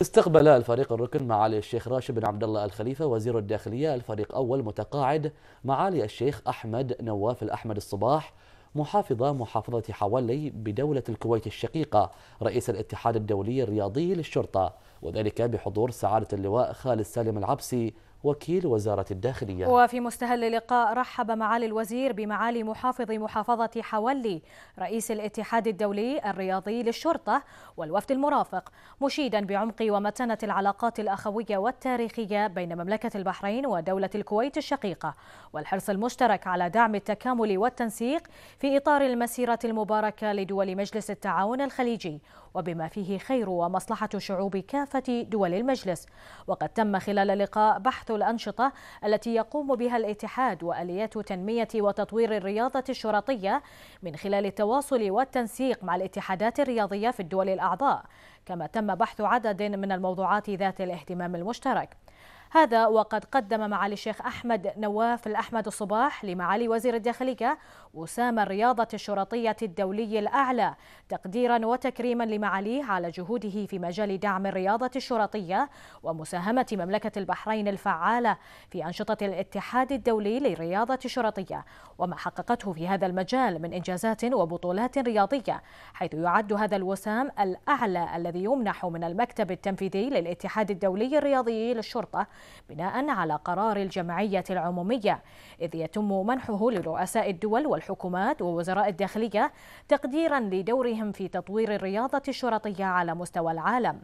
استقبل الفريق الركن معالي الشيخ راشد بن عبد الله الخليفه وزير الداخليه الفريق اول متقاعد معالي الشيخ احمد نواف الاحمد الصباح محافظ محافظة حوالي بدولة الكويت الشقيقة رئيس الاتحاد الدولي الرياضي للشرطة وذلك بحضور سعادة اللواء خالد سالم العبسي وكيل وزارة الداخلية وفي مستهل اللقاء رحب معالي الوزير بمعالي محافظ محافظة حولي رئيس الاتحاد الدولي الرياضي للشرطة والوفد المرافق مشيدا بعمق ومتانة العلاقات الأخوية والتاريخية بين مملكة البحرين ودولة الكويت الشقيقة والحرص المشترك على دعم التكامل والتنسيق في إطار المسيرة المباركة لدول مجلس التعاون الخليجي وبما فيه خير ومصلحة شعوب كافة دول المجلس وقد تم خلال اللقاء بحث بحث الأنشطة التي يقوم بها الاتحاد وآليات تنمية وتطوير الرياضة الشرطية من خلال التواصل والتنسيق مع الاتحادات الرياضية في الدول الأعضاء كما تم بحث عدد من الموضوعات ذات الاهتمام المشترك هذا وقد قدم معالي الشيخ أحمد نواف الأحمد الصباح لمعالي وزير الداخلية وسام الرياضة الشرطية الدولي الأعلى تقديرا وتكريما لمعاليه على جهوده في مجال دعم الرياضة الشرطية ومساهمة مملكة البحرين الفعالة في أنشطة الاتحاد الدولي للرياضة الشرطية وما حققته في هذا المجال من إنجازات وبطولات رياضية حيث يعد هذا الوسام الأعلى الذي يمنح من المكتب التنفيذي للاتحاد الدولي الرياضي للشرطة بناء على قرار الجمعية العمومية إذ يتم منحه لرؤساء الدول والحكومات ووزراء الداخلية تقديرا لدورهم في تطوير الرياضة الشرطية على مستوى العالم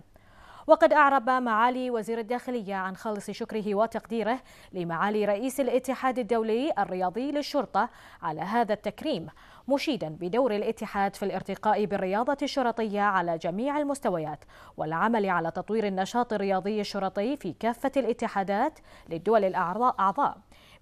وقد أعرب معالي وزير الداخلية عن خالص شكره وتقديره لمعالي رئيس الاتحاد الدولي الرياضي للشرطة على هذا التكريم مشيدا بدور الاتحاد في الارتقاء بالرياضة الشرطية على جميع المستويات والعمل على تطوير النشاط الرياضي الشرطي في كافة الاتحادات للدول الأعضاء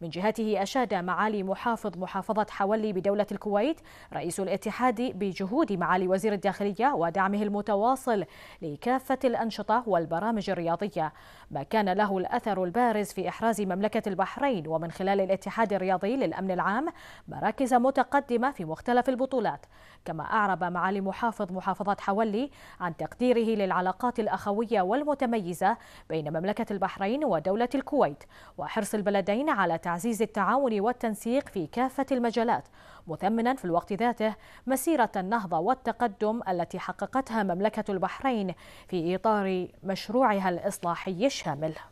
من جهته أشاد معالي محافظ محافظة حولي بدولة الكويت رئيس الاتحاد بجهود معالي وزير الداخلية ودعمه المتواصل لكافة الأنشطة والبرامج الرياضية ما كان له الأثر البارز في إحراز مملكة البحرين ومن خلال الاتحاد الرياضي للأمن العام مراكز متقدمة في مختلف البطولات كما أعرب معالي محافظ محافظة حولي عن تقديره للعلاقات الأخوية والمتميزة بين مملكة البحرين ودولة الكويت وحرص البلدين على تعليم تعزيز التعاون والتنسيق في كافة المجالات مثمنا في الوقت ذاته مسيرة النهضة والتقدم التي حققتها مملكة البحرين في إطار مشروعها الإصلاحي الشامل